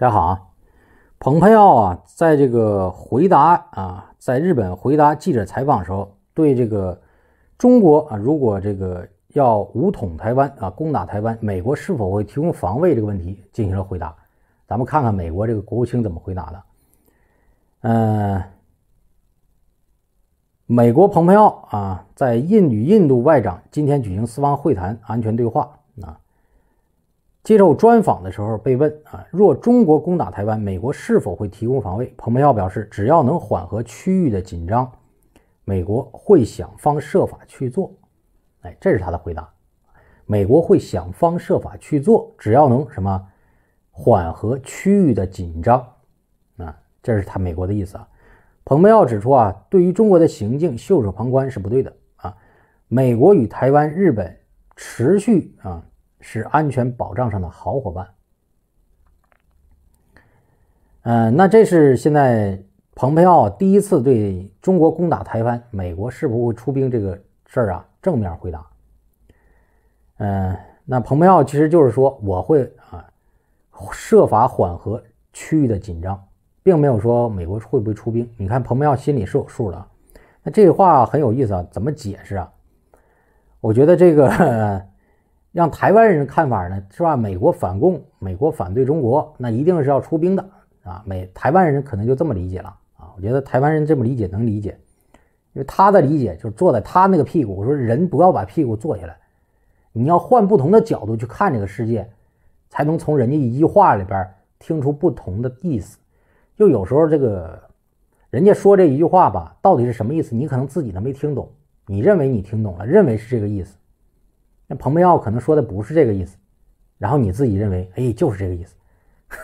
大家好啊，蓬佩奥啊，在这个回答啊，在日本回答记者采访的时候，对这个中国啊，如果这个要武统台湾啊，攻打台湾，美国是否会提供防卫这个问题进行了回答。咱们看看美国这个国务卿怎么回答的。嗯，美国蓬佩奥啊，在印与印度外长今天举行四方会谈安全对话啊。接受专访的时候被问啊，若中国攻打台湾，美国是否会提供防卫？蓬佩奥表示，只要能缓和区域的紧张，美国会想方设法去做。哎，这是他的回答，美国会想方设法去做，只要能什么缓和区域的紧张啊，这是他美国的意思啊。蓬佩奥指出啊，对于中国的行径袖手旁观是不对的啊。美国与台湾、日本持续啊。是安全保障上的好伙伴。嗯，那这是现在蓬佩奥第一次对中国攻打台湾，美国是不会出兵这个事儿啊？正面回答。嗯，那蓬佩奥其实就是说我会啊设法缓和区域的紧张，并没有说美国会不会出兵。你看，蓬佩奥心里是有数的啊。那这话很有意思啊，怎么解释啊？我觉得这个。让台湾人看法呢，是吧？美国反共，美国反对中国，那一定是要出兵的啊！美台湾人可能就这么理解了啊。我觉得台湾人这么理解能理解，因为他的理解就是坐在他那个屁股。我说人不要把屁股坐下来，你要换不同的角度去看这个世界，才能从人家一句话里边听出不同的意思。就有时候这个人家说这一句话吧，到底是什么意思？你可能自己都没听懂，你认为你听懂了，认为是这个意思。那蓬佩奥可能说的不是这个意思，然后你自己认为，哎，就是这个意思。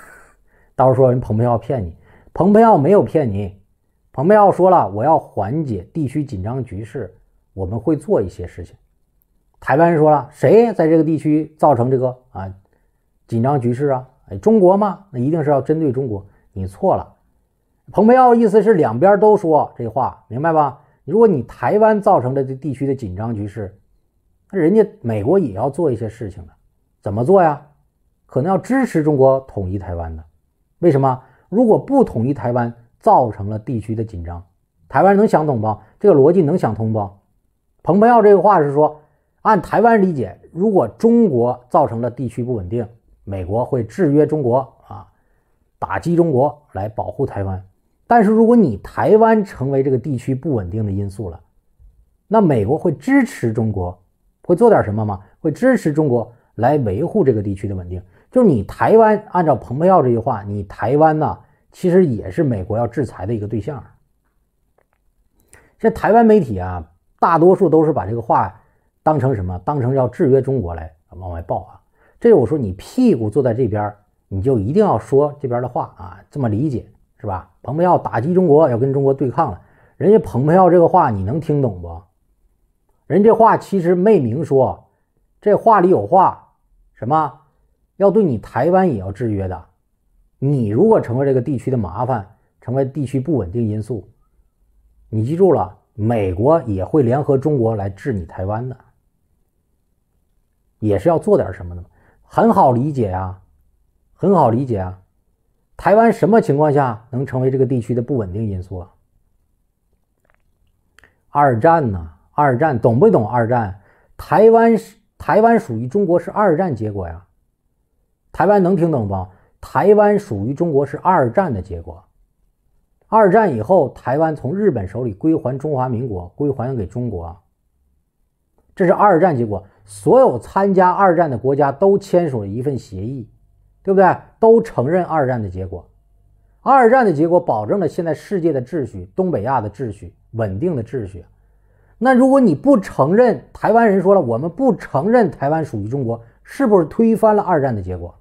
到时候说人蓬佩奥骗你，蓬佩奥没有骗你，蓬佩奥说了，我要缓解地区紧张局势，我们会做一些事情。台湾人说了，谁在这个地区造成这个啊紧张局势啊？哎，中国嘛，那一定是要针对中国。你错了，蓬佩奥意思是两边都说这话，明白吧？如果你台湾造成的这地区的紧张局势。那人家美国也要做一些事情的，怎么做呀？可能要支持中国统一台湾的。为什么？如果不统一台湾，造成了地区的紧张，台湾能想懂不？这个逻辑能想通不？彭博要这个话是说，按台湾理解，如果中国造成了地区不稳定，美国会制约中国啊，打击中国来保护台湾。但是如果你台湾成为这个地区不稳定的因素了，那美国会支持中国。会做点什么吗？会支持中国来维护这个地区的稳定？就是你台湾按照蓬佩奥这句话，你台湾呢，其实也是美国要制裁的一个对象。这台湾媒体啊，大多数都是把这个话当成什么？当成要制约中国来往外报啊。这我说你屁股坐在这边，你就一定要说这边的话啊，这么理解是吧？蓬佩奥打击中国，要跟中国对抗了，人家蓬佩奥这个话你能听懂不？人这话其实没明说，这话里有话，什么要对你台湾也要制约的。你如果成为这个地区的麻烦，成为地区不稳定因素，你记住了，美国也会联合中国来治你台湾的，也是要做点什么的。很好理解呀，很好理解啊。台湾什么情况下能成为这个地区的不稳定因素？啊？二战呢？二战懂不懂？二战，台湾是台湾属于中国是二战结果呀？台湾能听懂不？台湾属于中国是二战的结果。二战以后，台湾从日本手里归还中华民国，归还给中国。这是二战结果。所有参加二战的国家都签署了一份协议，对不对？都承认二战的结果。二战的结果保证了现在世界的秩序，东北亚的秩序稳定的秩序。那如果你不承认，台湾人说了，我们不承认台湾属于中国，是不是推翻了二战的结果？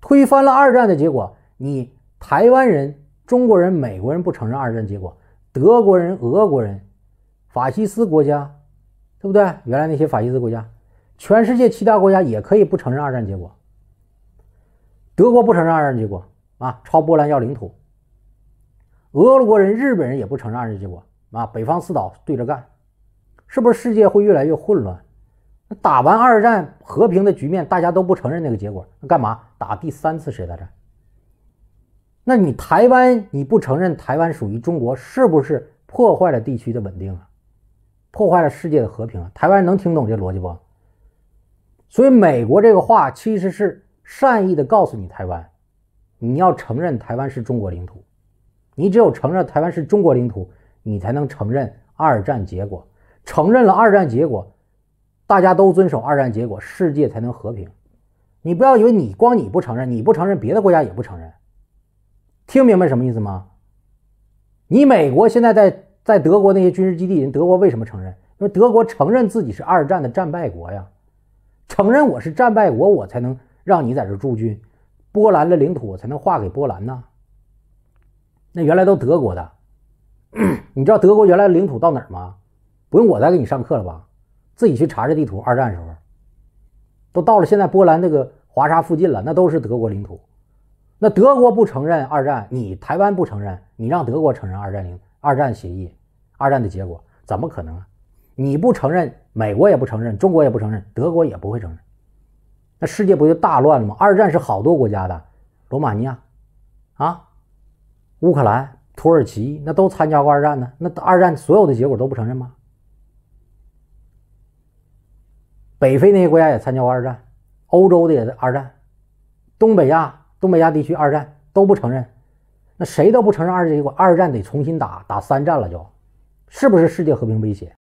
推翻了二战的结果，你台湾人、中国人、美国人不承认二战结果，德国人、俄国人、法西斯国家，对不对？原来那些法西斯国家，全世界其他国家也可以不承认二战结果。德国不承认二战结果啊，超波兰要领土。俄国人、日本人也不承认二战结果啊，北方四岛对着干。是不是世界会越来越混乱？打完二战和平的局面，大家都不承认那个结果，那干嘛打第三次世界大战？那你台湾你不承认台湾属于中国，是不是破坏了地区的稳定啊？破坏了世界的和平啊？台湾人能听懂这逻辑不？所以美国这个话其实是善意的告诉你台湾，你要承认台湾是中国领土，你只有承认台湾是中国领土，你才能承认二战结果。承认了二战结果，大家都遵守二战结果，世界才能和平。你不要以为你光你不承认，你不承认别的国家也不承认。听明白什么意思吗？你美国现在在在德国那些军事基地，人德国为什么承认？因为德国承认自己是二战的战败国呀，承认我是战败国，我才能让你在这驻军。波兰的领土我才能划给波兰呢。那原来都德国的，你知道德国原来领土到哪儿吗？不用我再给你上课了吧，自己去查查地图。二战时候都到了现在波兰那个华沙附近了，那都是德国领土。那德国不承认二战，你台湾不承认，你让德国承认二战领二战协议，二战的结果怎么可能啊？你不承认，美国也不承认，中国也不承认，德国也不会承认，那世界不就大乱了吗？二战是好多国家的，罗马尼亚啊，乌克兰、土耳其那都参加过二战呢，那二战所有的结果都不承认吗？北非那些国家也参加过二战，欧洲的也在二战，东北亚、东北亚地区二战都不承认，那谁都不承认二战，结果二战得重新打，打三战了，就是不是世界和平威胁？